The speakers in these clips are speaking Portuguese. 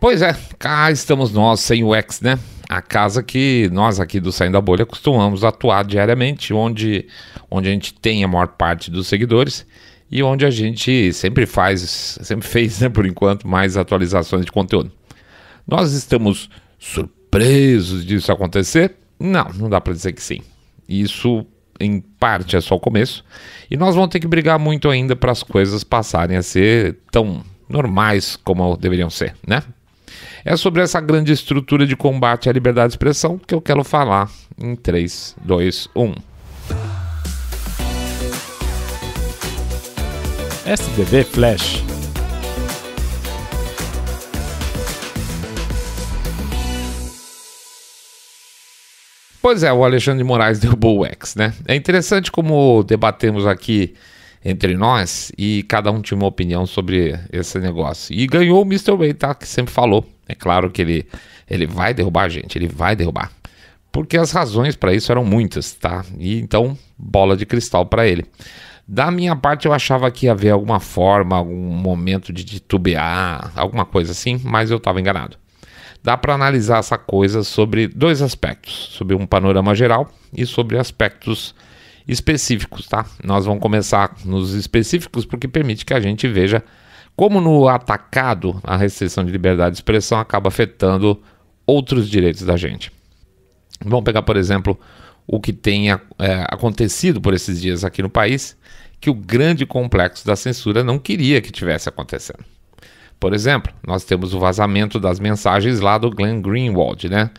Pois é, cá estamos nós sem o X, né? A casa que nós aqui do Saindo da Bolha costumamos atuar diariamente, onde, onde a gente tem a maior parte dos seguidores e onde a gente sempre faz, sempre fez, né, por enquanto, mais atualizações de conteúdo. Nós estamos surpresos disso acontecer? Não, não dá para dizer que sim. Isso em parte é só o começo e nós vamos ter que brigar muito ainda para as coisas passarem a ser tão normais como deveriam ser, né? É sobre essa grande estrutura de combate à liberdade de expressão que eu quero falar em 3, 2, 1. SDV Flash Pois é, o Alexandre de Moraes derrubou o X, né? É interessante como debatemos aqui entre nós e cada um tinha uma opinião sobre esse negócio. E ganhou o Mr. Way, tá? Que sempre falou é claro que ele, ele vai derrubar a gente, ele vai derrubar. Porque as razões para isso eram muitas, tá? E então, bola de cristal para ele. Da minha parte, eu achava que ia haver alguma forma, algum momento de titubear, alguma coisa assim, mas eu estava enganado. Dá para analisar essa coisa sobre dois aspectos, sobre um panorama geral e sobre aspectos específicos, tá? Nós vamos começar nos específicos porque permite que a gente veja como no atacado, a restrição de liberdade de expressão acaba afetando outros direitos da gente. Vamos pegar, por exemplo, o que tem é, acontecido por esses dias aqui no país, que o grande complexo da censura não queria que tivesse acontecendo. Por exemplo, nós temos o vazamento das mensagens lá do Glenn Greenwald, né?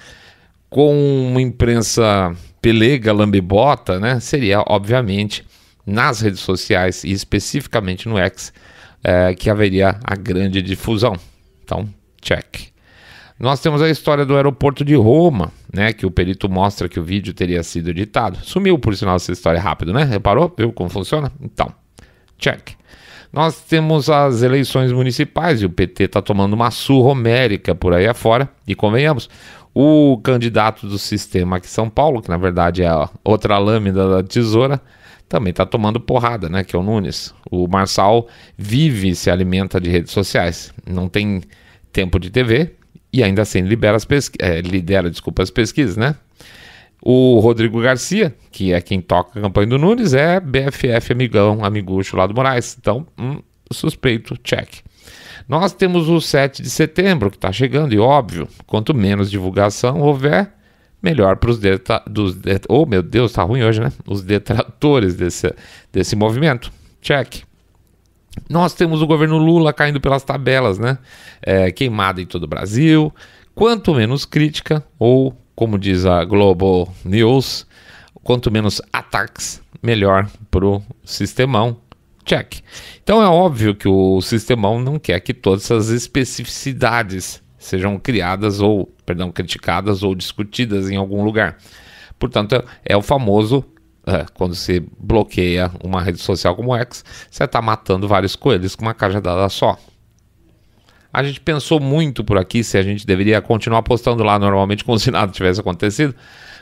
Com uma imprensa pelega, lambibota, né? Seria, obviamente, nas redes sociais e especificamente no X, é, que haveria a grande difusão. Então, check. Nós temos a história do aeroporto de Roma, né? Que o perito mostra que o vídeo teria sido editado. Sumiu, por sinal, essa história rápido, né? Reparou? Viu como funciona? Então, check. Nós temos as eleições municipais e o PT está tomando uma surra homérica por aí afora. E convenhamos, o candidato do sistema aqui em São Paulo, que na verdade é outra lâmina da tesoura, também está tomando porrada, né? Que é o Nunes. O Marçal vive e se alimenta de redes sociais. Não tem tempo de TV e ainda assim libera as pesqu... É, lidera desculpa, as pesquisas, né? O Rodrigo Garcia, que é quem toca a campanha do Nunes, é BFF amigão, amigucho lá do Moraes. Então, hum, suspeito, check. Nós temos o 7 de setembro que está chegando e, óbvio, quanto menos divulgação houver, melhor para os detratores. Tá, oh, meu Deus, tá ruim hoje, né? Os detratores desse, desse movimento. Check. Nós temos o governo Lula caindo pelas tabelas, né? É, queimado em todo o Brasil. Quanto menos crítica, ou como diz a Globo News, quanto menos ataques, melhor para o sistemão. Check. Então é óbvio que o sistemão não quer que todas essas especificidades sejam criadas ou, perdão, criticadas ou discutidas em algum lugar. Portanto, é o famoso é, quando se bloqueia uma rede social como X, você está matando vários coelhos com uma cajadada só. A gente pensou muito por aqui se a gente deveria continuar postando lá normalmente como se nada tivesse acontecido,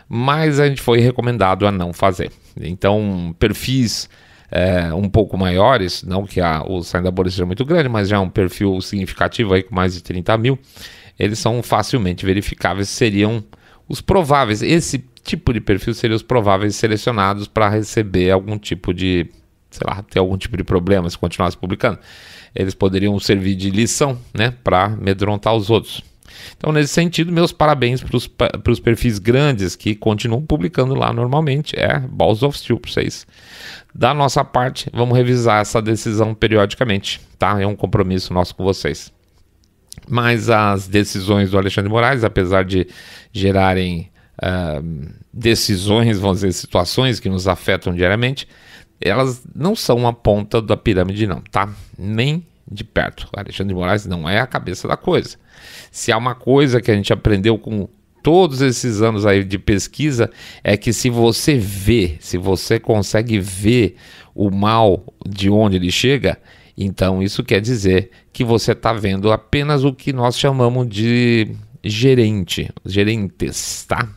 mas a gente foi recomendado a não fazer. Então, perfis é, um pouco maiores, não que a, o Saindo da Bolha seja muito grande, mas já é um perfil significativo aí com mais de 30 mil, eles são facilmente verificáveis, seriam os prováveis. Esse tipo de perfil seria os prováveis selecionados para receber algum tipo de, sei lá, ter algum tipo de problema se continuasse publicando. Eles poderiam servir de lição, né, para amedrontar os outros. Então, nesse sentido, meus parabéns para os perfis grandes que continuam publicando lá normalmente. É Balls of Steel para vocês. Da nossa parte, vamos revisar essa decisão periodicamente, tá? É um compromisso nosso com vocês. Mas as decisões do Alexandre Moraes, apesar de gerarem uh, decisões, vamos dizer, situações que nos afetam diariamente, elas não são a ponta da pirâmide, não, tá? Nem de perto. O Alexandre de Moraes não é a cabeça da coisa. Se há uma coisa que a gente aprendeu com todos esses anos aí de pesquisa é que se você vê, se você consegue ver o mal de onde ele chega, então isso quer dizer que você está vendo apenas o que nós chamamos de gerente, gerentes, tá?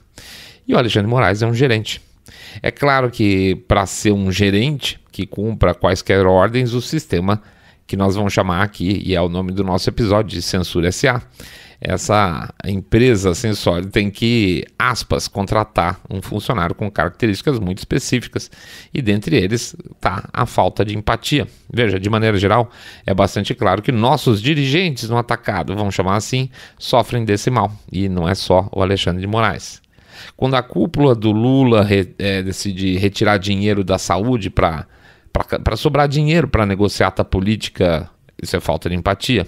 E o Alexandre Moraes é um gerente. É claro que para ser um gerente que cumpra quaisquer ordens, o sistema que nós vamos chamar aqui, e é o nome do nosso episódio de Censura SA. Essa empresa sensória tem que, aspas, contratar um funcionário com características muito específicas, e dentre eles está a falta de empatia. Veja, de maneira geral, é bastante claro que nossos dirigentes no atacado, vamos chamar assim, sofrem desse mal, e não é só o Alexandre de Moraes quando a cúpula do Lula re, é, decide retirar dinheiro da saúde para para sobrar dinheiro para negociar a política, isso é falta de empatia.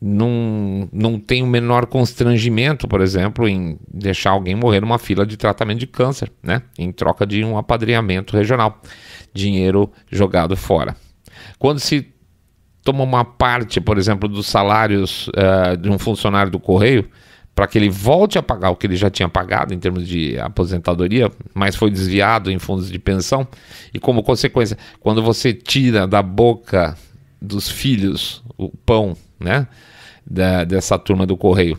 Não, não tem o menor constrangimento, por exemplo, em deixar alguém morrer numa fila de tratamento de câncer, né? Em troca de um apadrinhamento regional. Dinheiro jogado fora. Quando se toma uma parte, por exemplo, dos salários uh, de um funcionário do correio, para que ele volte a pagar o que ele já tinha pagado em termos de aposentadoria, mas foi desviado em fundos de pensão. E como consequência, quando você tira da boca dos filhos o pão, né, da, dessa turma do correio,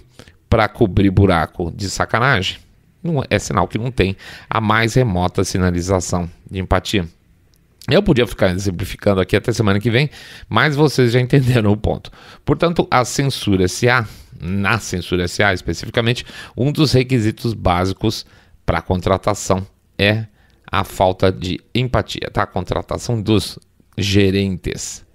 para cobrir buraco de sacanagem, não, é, é sinal que não tem a mais remota sinalização de empatia. Eu podia ficar exemplificando aqui até semana que vem, mas vocês já entenderam o ponto. Portanto, a censura se há na censura SA especificamente, um dos requisitos básicos para contratação é a falta de empatia, tá? A contratação dos gerentes.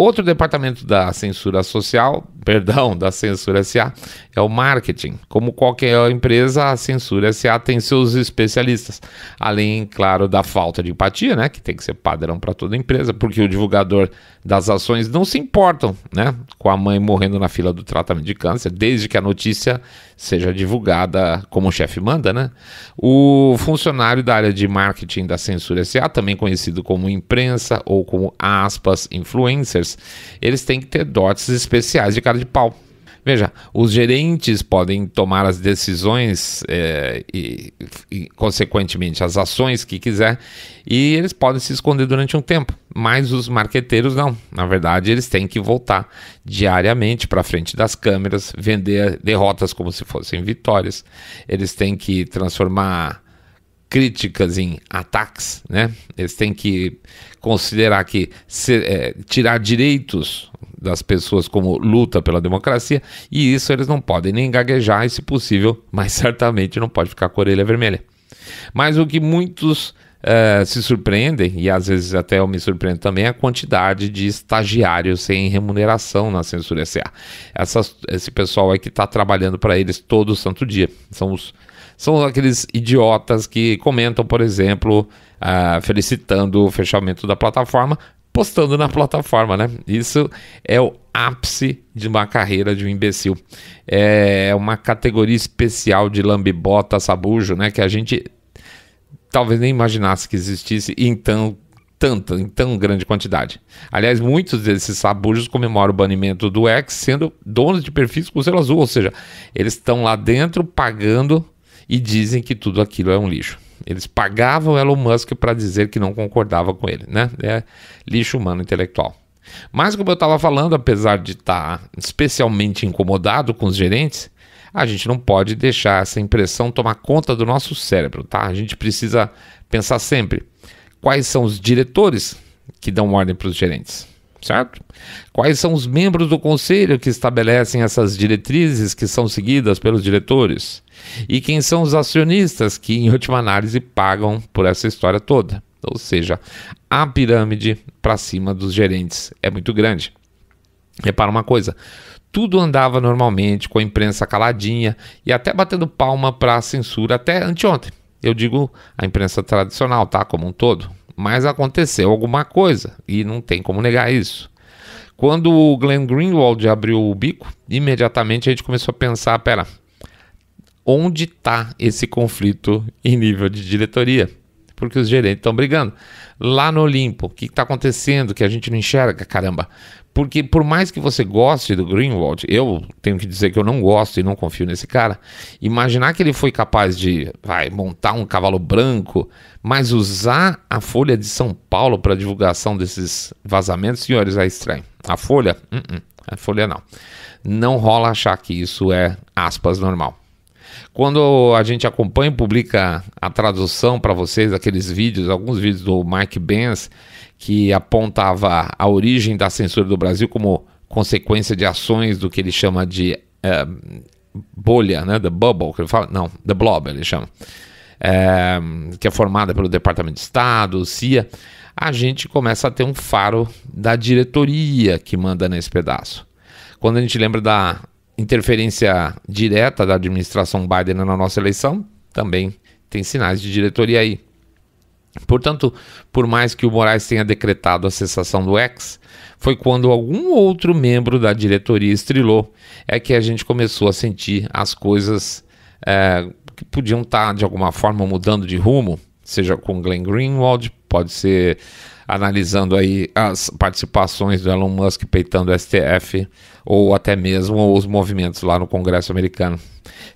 Outro departamento da censura social, perdão, da censura SA, é o marketing. Como qualquer empresa, a censura SA tem seus especialistas. Além, claro, da falta de empatia, né, que tem que ser padrão para toda empresa, porque o divulgador das ações não se importam, né, com a mãe morrendo na fila do tratamento de câncer, desde que a notícia seja divulgada como o chefe manda, né? O funcionário da área de marketing da censura SA, também conhecido como imprensa ou como aspas influencers, eles, eles têm que ter dotes especiais de cara de pau. Veja, os gerentes podem tomar as decisões é, e, e, consequentemente, as ações que quiser, e eles podem se esconder durante um tempo, mas os marqueteiros não. Na verdade, eles têm que voltar diariamente para frente das câmeras, vender derrotas como se fossem vitórias, eles têm que transformar críticas em ataques, né? Eles têm que considerar que é, tirar direitos das pessoas como luta pela democracia e isso eles não podem nem gaguejar, e se possível, mas certamente não pode ficar com a orelha vermelha. Mas o que muitos Uh, se surpreendem, e às vezes até eu me surpreendo também, é a quantidade de estagiários sem remuneração na Censura S.A. Essas, esse pessoal é que está trabalhando para eles todo santo dia. São os são aqueles idiotas que comentam, por exemplo, uh, felicitando o fechamento da plataforma, postando na plataforma, né? Isso é o ápice de uma carreira de um imbecil. É uma categoria especial de lambibota, sabujo, né? Que a gente talvez nem imaginasse que existisse em tão, tanta, em tão grande quantidade. Aliás, muitos desses sabujos comemoram o banimento do X sendo donos de perfis com selo azul, ou seja, eles estão lá dentro pagando e dizem que tudo aquilo é um lixo. Eles pagavam Elon Musk para dizer que não concordava com ele, né? É lixo humano intelectual. Mas como eu estava falando, apesar de estar tá especialmente incomodado com os gerentes, a gente não pode deixar essa impressão tomar conta do nosso cérebro, tá? A gente precisa pensar sempre quais são os diretores que dão ordem para os gerentes, certo? Quais são os membros do conselho que estabelecem essas diretrizes que são seguidas pelos diretores? E quem são os acionistas que, em última análise, pagam por essa história toda? Ou seja, a pirâmide para cima dos gerentes é muito grande. Repara uma coisa: tudo andava normalmente, com a imprensa caladinha e até batendo palma para a censura até anteontem. Eu digo a imprensa tradicional, tá? Como um todo. Mas aconteceu alguma coisa e não tem como negar isso. Quando o Glenn Greenwald abriu o bico, imediatamente a gente começou a pensar: pera, onde está esse conflito em nível de diretoria. Porque os gerentes estão brigando. Lá no Olimpo, o que está acontecendo que a gente não enxerga? Caramba. Porque por mais que você goste do Greenwald, eu tenho que dizer que eu não gosto e não confio nesse cara. Imaginar que ele foi capaz de vai, montar um cavalo branco, mas usar a Folha de São Paulo para divulgação desses vazamentos, senhores, é estranho. A Folha? Uh -uh, a Folha não. Não rola achar que isso é aspas normal. Quando a gente acompanha e publica a tradução para vocês, aqueles vídeos, alguns vídeos do Mike Benz, que apontava a origem da censura do Brasil como consequência de ações do que ele chama de é, bolha, né? The bubble, que ele fala. Não, the blob, ele chama. É, que é formada pelo Departamento de Estado, CIA, a gente começa a ter um faro da diretoria que manda nesse pedaço. Quando a gente lembra da interferência direta da administração Biden na nossa eleição, também tem sinais de diretoria aí. Portanto, por mais que o Moraes tenha decretado a cessação do ex, foi quando algum outro membro da diretoria estrilou é que a gente começou a sentir as coisas é, que podiam estar tá, de alguma forma mudando de rumo, seja com Glenn Greenwald, pode ser analisando aí as participações do Elon Musk peitando o STF ou até mesmo os movimentos lá no Congresso americano.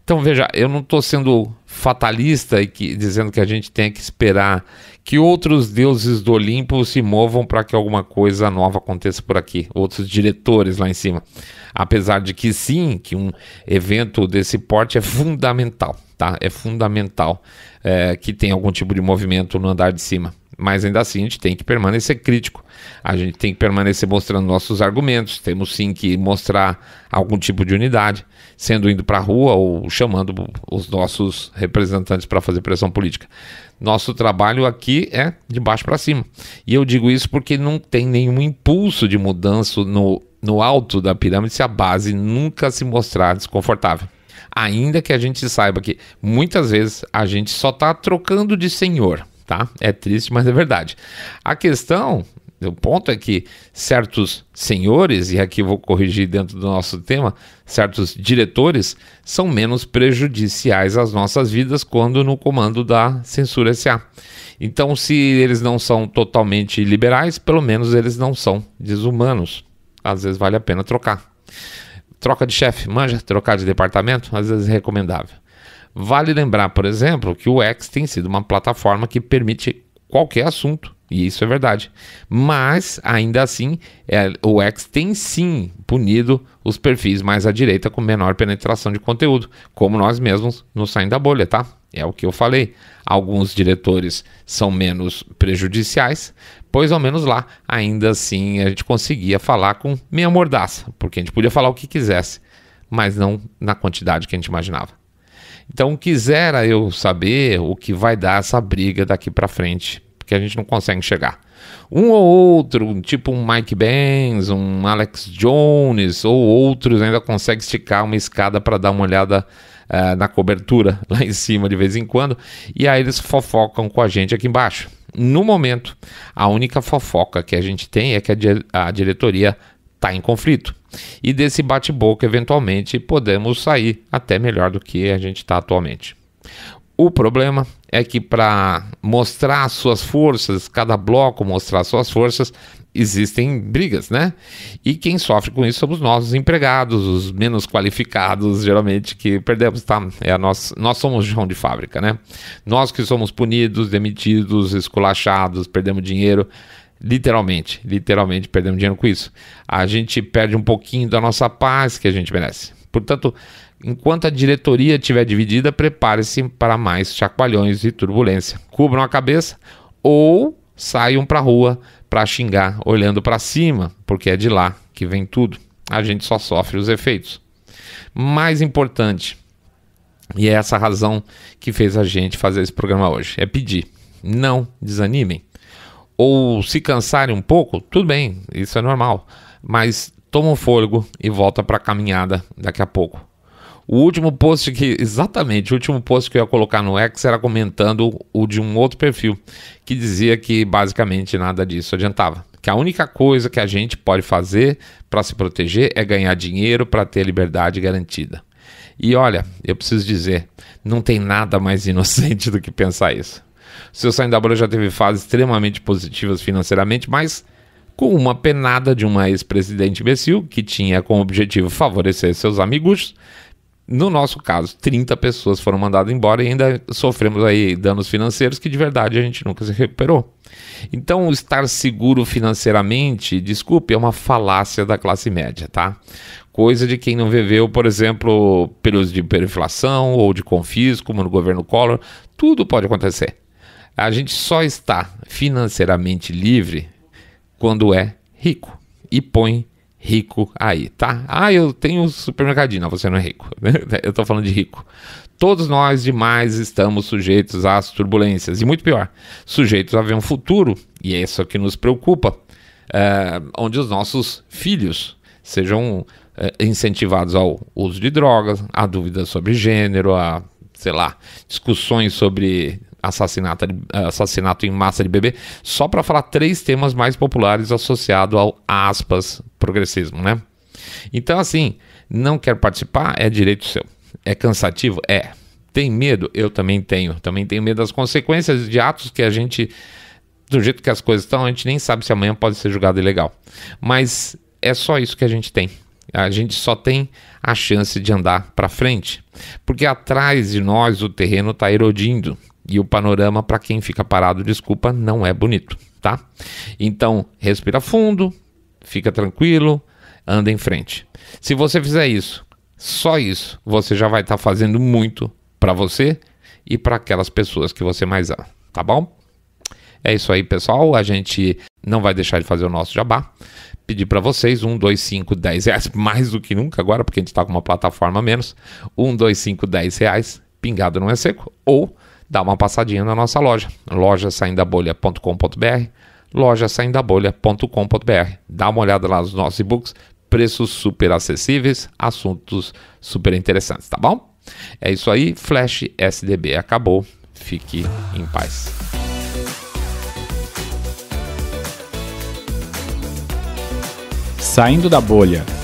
Então veja, eu não estou sendo fatalista e que, dizendo que a gente tem que esperar que outros deuses do Olimpo se movam para que alguma coisa nova aconteça por aqui, outros diretores lá em cima. Apesar de que sim, que um evento desse porte é fundamental, tá? É fundamental é, que tenha algum tipo de movimento no andar de cima. Mas ainda assim, a gente tem que permanecer crítico. A gente tem que permanecer mostrando nossos argumentos. Temos sim que mostrar algum tipo de unidade, sendo indo para a rua ou chamando os nossos representantes para fazer pressão política. Nosso trabalho aqui é de baixo para cima. E eu digo isso porque não tem nenhum impulso de mudança no, no alto da pirâmide se a base nunca se mostrar desconfortável ainda que a gente saiba que muitas vezes a gente só está trocando de senhor tá? É triste, mas é verdade. A questão, o ponto é que certos senhores, e aqui eu vou corrigir dentro do nosso tema, certos diretores são menos prejudiciais às nossas vidas quando no comando da censura SA. Então, se eles não são totalmente liberais, pelo menos eles não são desumanos. Às vezes vale a pena trocar. Troca de chefe, manja, trocar de departamento, às vezes é recomendável. Vale lembrar, por exemplo, que o X tem sido uma plataforma que permite qualquer assunto, e isso é verdade. Mas, ainda assim, é, o X tem sim punido os perfis mais à direita com menor penetração de conteúdo, como nós mesmos no Saindo da Bolha, tá? É o que eu falei. Alguns diretores são menos prejudiciais, pois ao menos lá, ainda assim, a gente conseguia falar com meia mordaça, porque a gente podia falar o que quisesse, mas não na quantidade que a gente imaginava. Então, quisera eu saber o que vai dar essa briga daqui para frente, porque a gente não consegue chegar. Um ou outro, tipo um Mike Benz, um Alex Jones ou outros, ainda consegue esticar uma escada para dar uma olhada uh, na cobertura lá em cima de vez em quando, e aí eles fofocam com a gente aqui embaixo. No momento, a única fofoca que a gente tem é que a, di a diretoria está em conflito e desse bate-boca eventualmente podemos sair até melhor do que a gente está atualmente. O problema é que para mostrar suas forças, cada bloco mostrar suas forças, existem brigas, né? E quem sofre com isso somos nós, os empregados, os menos qualificados, geralmente, que perdemos, tá? É a nós somos João de fábrica, né? Nós que somos punidos, demitidos, esculachados, perdemos dinheiro. Literalmente, literalmente perdemos dinheiro com isso. A gente perde um pouquinho da nossa paz que a gente merece. Portanto, enquanto a diretoria estiver dividida, prepare-se para mais chacoalhões e turbulência. Cubram a cabeça ou saiam para a rua para xingar, olhando para cima, porque é de lá que vem tudo. A gente só sofre os efeitos. Mais importante, e é essa razão que fez a gente fazer esse programa hoje, é pedir. Não desanimem ou se cansarem um pouco, tudo bem, isso é normal. Mas toma um fôlego e volta para a caminhada daqui a pouco. O último post que. Exatamente, o último post que eu ia colocar no X era comentando o de um outro perfil, que dizia que basicamente nada disso adiantava. Que a única coisa que a gente pode fazer para se proteger é ganhar dinheiro para ter liberdade garantida. E olha, eu preciso dizer, não tem nada mais inocente do que pensar isso. Seu saindo da Bolha já teve fases extremamente positivas financeiramente, mas com uma penada de uma ex-presidente imbecil que tinha como objetivo favorecer seus amigos. No nosso caso, 30 pessoas foram mandadas embora e ainda sofremos aí danos financeiros que de verdade a gente nunca se recuperou. Então, estar seguro financeiramente, desculpe, é uma falácia da classe média, tá? Coisa de quem não viveu, por exemplo, períodos de hiperinflação ou de confisco como no governo Collor, tudo pode acontecer. A gente só está financeiramente livre quando é rico. E põe rico aí, tá? Ah, eu tenho supermercadinho. Não, você não é rico. eu tô falando de rico. Todos nós demais estamos sujeitos às turbulências. E muito pior, sujeitos a ver um futuro, e é isso que nos preocupa, eh, onde os nossos filhos sejam eh, incentivados ao uso de drogas, a dúvidas sobre gênero, a sei lá, discussões sobre assassinato, assassinato em massa de bebê, só para falar três temas mais populares associados ao aspas progressismo, né? Então, assim, não quer participar? É direito seu. É cansativo? É. Tem medo? Eu também tenho. Também tenho medo das consequências de atos que a gente, do jeito que as coisas estão, a gente nem sabe se amanhã pode ser julgado ilegal. Mas é só isso que a gente tem. A gente só tem a chance de andar para frente, porque atrás de nós o terreno está erodindo. E o panorama, para quem fica parado, desculpa, não é bonito, tá? Então, respira fundo, fica tranquilo, anda em frente. Se você fizer isso, só isso, você já vai estar tá fazendo muito para você e para aquelas pessoas que você mais ama, tá bom? É isso aí, pessoal. A gente não vai deixar de fazer o nosso jabá. Pedir para vocês: 1, 2, 5, 10 reais, mais do que nunca agora, porque a gente está com uma plataforma a menos. 1, 2, 5, 10 reais, pingado não é seco. Ou dá uma passadinha na nossa loja, loja loja saindabolha.com.br. Dá uma olhada lá nos nossos e-books, preços super acessíveis, assuntos super interessantes, tá bom? É isso aí, Flash SDB acabou. Fique em paz. Saindo da bolha.